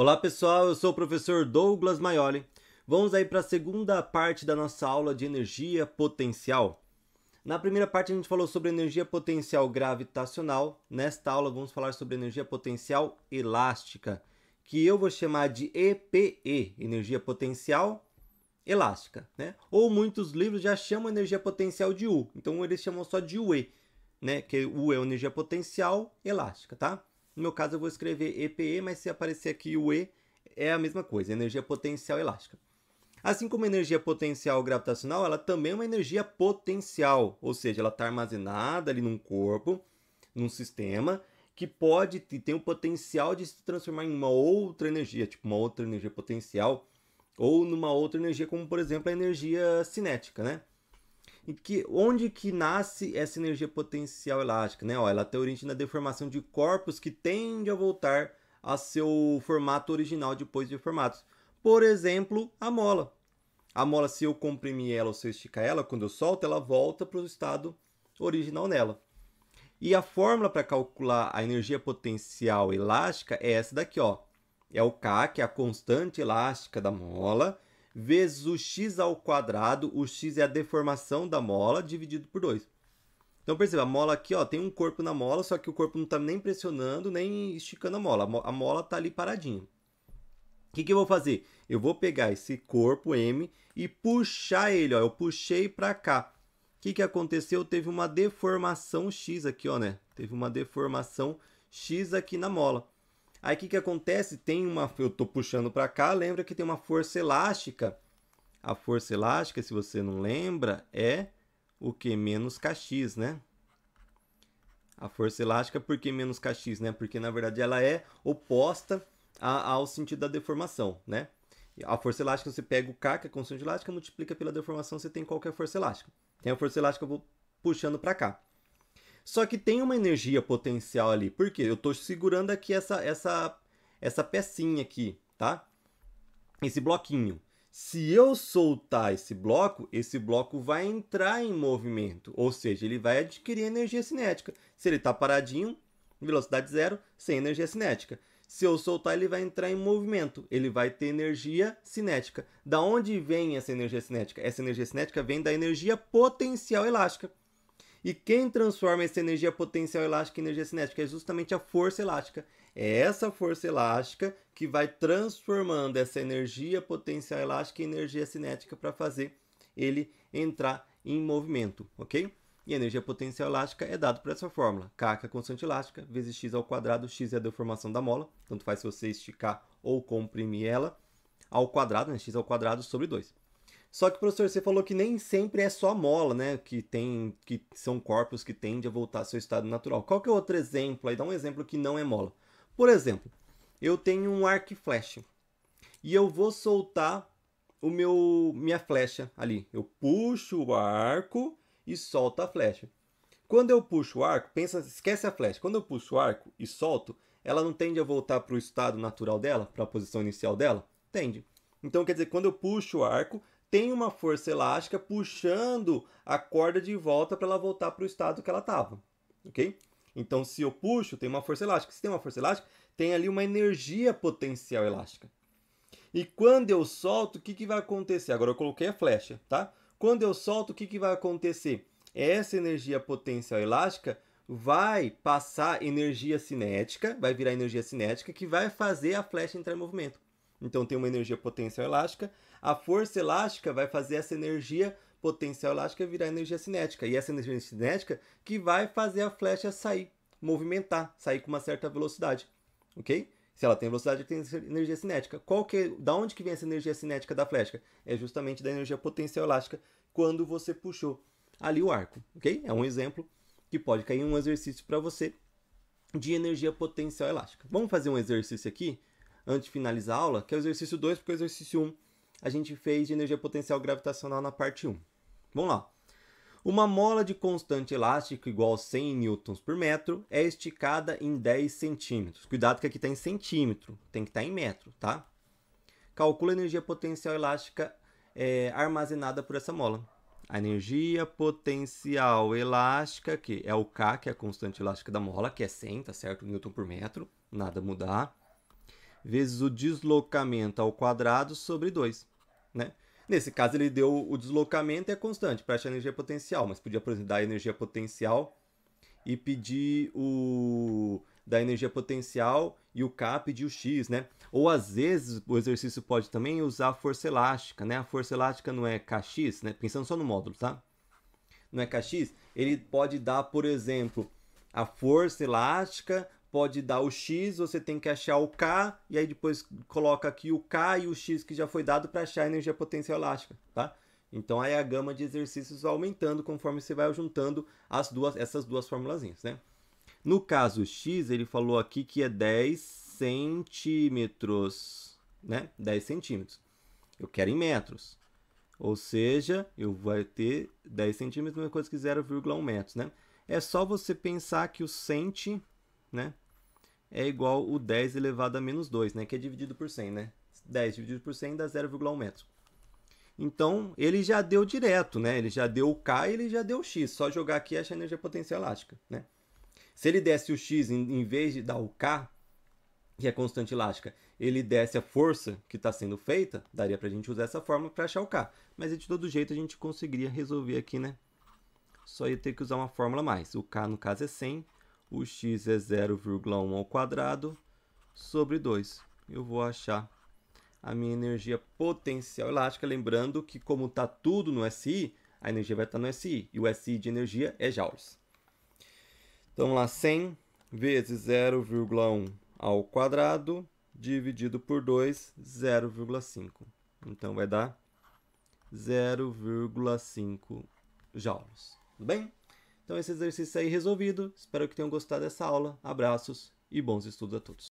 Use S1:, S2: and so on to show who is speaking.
S1: Olá pessoal, eu sou o professor Douglas Maioli. Vamos aí para a segunda parte da nossa aula de energia potencial. Na primeira parte a gente falou sobre energia potencial gravitacional. Nesta aula vamos falar sobre energia potencial elástica, que eu vou chamar de EPE, energia potencial elástica, né? Ou muitos livros já chamam energia potencial de U, então eles chamam só de UE, né? Que U é energia potencial elástica, tá? No meu caso, eu vou escrever EPE, mas se aparecer aqui o E, é a mesma coisa, energia potencial elástica. Assim como a energia potencial gravitacional, ela também é uma energia potencial, ou seja, ela está armazenada ali num corpo, num sistema, que pode ter o potencial de se transformar em uma outra energia, tipo uma outra energia potencial, ou numa outra energia, como por exemplo a energia cinética, né? E que, onde que nasce essa energia potencial elástica? Né? Ó, ela tem origem na deformação de corpos que tende a voltar a seu formato original depois de formatos. Por exemplo, a mola. A mola, se eu comprimir ela ou se eu esticar ela, quando eu solto, ela volta para o estado original nela. E a fórmula para calcular a energia potencial elástica é essa daqui, ó. É o K, que é a constante elástica da mola, vezes o x ao quadrado, o x é a deformação da mola, dividido por 2. Então perceba, a mola aqui ó, tem um corpo na mola, só que o corpo não está nem pressionando, nem esticando a mola. A mola está ali paradinha. O que, que eu vou fazer? Eu vou pegar esse corpo M e puxar ele. Ó. Eu puxei para cá. O que, que aconteceu? Teve uma deformação X aqui, ó, né? Teve uma deformação X aqui na mola. Aí o que, que acontece? Tem uma. Eu estou puxando para cá, lembra que tem uma força elástica. A força elástica, se você não lembra, é o que? Menos kx, né? A força elástica, por que menos kx, né? Porque na verdade ela é oposta a, ao sentido da deformação, né? A força elástica, você pega o k, que é a constante elástica, multiplica pela deformação, você tem qualquer força elástica. Tem a força elástica, eu vou puxando para cá. Só que tem uma energia potencial ali. Por quê? Eu estou segurando aqui essa, essa, essa pecinha aqui, tá? Esse bloquinho. Se eu soltar esse bloco, esse bloco vai entrar em movimento, ou seja, ele vai adquirir energia cinética. Se ele está paradinho, velocidade zero, sem energia cinética. Se eu soltar, ele vai entrar em movimento, ele vai ter energia cinética. Da onde vem essa energia cinética? Essa energia cinética vem da energia potencial elástica. E quem transforma essa energia potencial elástica em energia cinética é justamente a força elástica. É essa força elástica que vai transformando essa energia potencial elástica em energia cinética para fazer ele entrar em movimento, ok? E a energia potencial elástica é dada por essa fórmula. K, que é a constante elástica, vezes x ao quadrado, x é a deformação da mola, tanto faz se você esticar ou comprimir ela, ao quadrado, né? x ao quadrado sobre 2. Só que, professor, você falou que nem sempre é só mola, né? Que tem. que são corpos que tendem a voltar ao seu estado natural. Qual que é outro exemplo? Aí dá um exemplo que não é mola. Por exemplo, eu tenho um arco e flecha. E eu vou soltar o meu minha flecha ali. Eu puxo o arco e solto a flecha. Quando eu puxo o arco, pensa, esquece a flecha. Quando eu puxo o arco e solto, ela não tende a voltar para o estado natural dela, para a posição inicial dela? Tende. Então quer dizer, quando eu puxo o arco, tem uma força elástica puxando a corda de volta para ela voltar para o estado que ela estava, ok? Então, se eu puxo, tem uma força elástica. Se tem uma força elástica, tem ali uma energia potencial elástica. E quando eu solto, o que, que vai acontecer? Agora eu coloquei a flecha, tá? Quando eu solto, o que, que vai acontecer? Essa energia potencial elástica vai passar energia cinética, vai virar energia cinética, que vai fazer a flecha entrar em movimento. Então tem uma energia potencial elástica a força elástica vai fazer essa energia potencial elástica virar energia cinética. E essa energia cinética que vai fazer a flecha sair, movimentar, sair com uma certa velocidade. Ok? Se ela tem velocidade, ela tem energia cinética. Qual que, é, da onde que vem essa energia cinética da flecha? É justamente da energia potencial elástica quando você puxou ali o arco, ok? É um exemplo que pode cair um exercício para você de energia potencial elástica. Vamos fazer um exercício aqui, antes de finalizar a aula, que é o exercício 2, porque o exercício 1 um a gente fez de energia potencial gravitacional na parte 1. Vamos lá. Uma mola de constante elástica igual a 100 newtons por metro é esticada em 10 centímetros. Cuidado que aqui está em centímetro, tem que estar tá em metro, tá? Calcula a energia potencial elástica é, armazenada por essa mola. A energia potencial elástica, que é o K, que é a constante elástica da mola, que é 100, tá certo? Newton por metro, nada mudar vezes o deslocamento ao quadrado sobre 2, né? Nesse caso, ele deu o deslocamento é constante para achar energia potencial, mas podia, por exemplo, dar energia potencial e pedir o da energia potencial e o K pedir o X, né? Ou às vezes o exercício pode também usar a força elástica, né? A força elástica não é KX, né? Pensando só no módulo, tá? Não é KX, ele pode dar, por exemplo, a força elástica pode dar o x, você tem que achar o k, e aí depois coloca aqui o k e o x que já foi dado para achar a energia potencial elástica, tá? Então aí a gama de exercícios vai aumentando conforme você vai juntando as duas, essas duas formulazinhas, né? No caso x, ele falou aqui que é 10 centímetros, né? 10 centímetros. Eu quero em metros. Ou seja, eu vou ter 10 centímetros, mesma coisa que 0,1 metros, né? É só você pensar que o centi né? É igual o 10 elevado a menos 2, né? Que é dividido por 100, né? 10 dividido por 100 dá 0,1 metro. Então, ele já deu direto, né? Ele já deu o K e ele já deu o X. Só jogar aqui acha energia potencial elástica, né? Se ele desse o X em, em vez de dar o K, que é constante elástica, ele desse a força que está sendo feita, daria para a gente usar essa fórmula para achar o K. Mas de todo jeito a gente conseguiria resolver aqui, né? Só ia ter que usar uma fórmula mais. O K, no caso, é 100 o x é 0,1 ao quadrado sobre 2. Eu vou achar a minha energia potencial elástica, lembrando que como está tudo no SI, a energia vai estar tá no SI, e o SI de energia é joules. Então, lá, 100 vezes 0,1 ao quadrado, dividido por 2, 0,5. Então, vai dar 0,5 joules. Tudo bem? Então, esse exercício aí resolvido. Espero que tenham gostado dessa aula. Abraços e bons estudos a todos.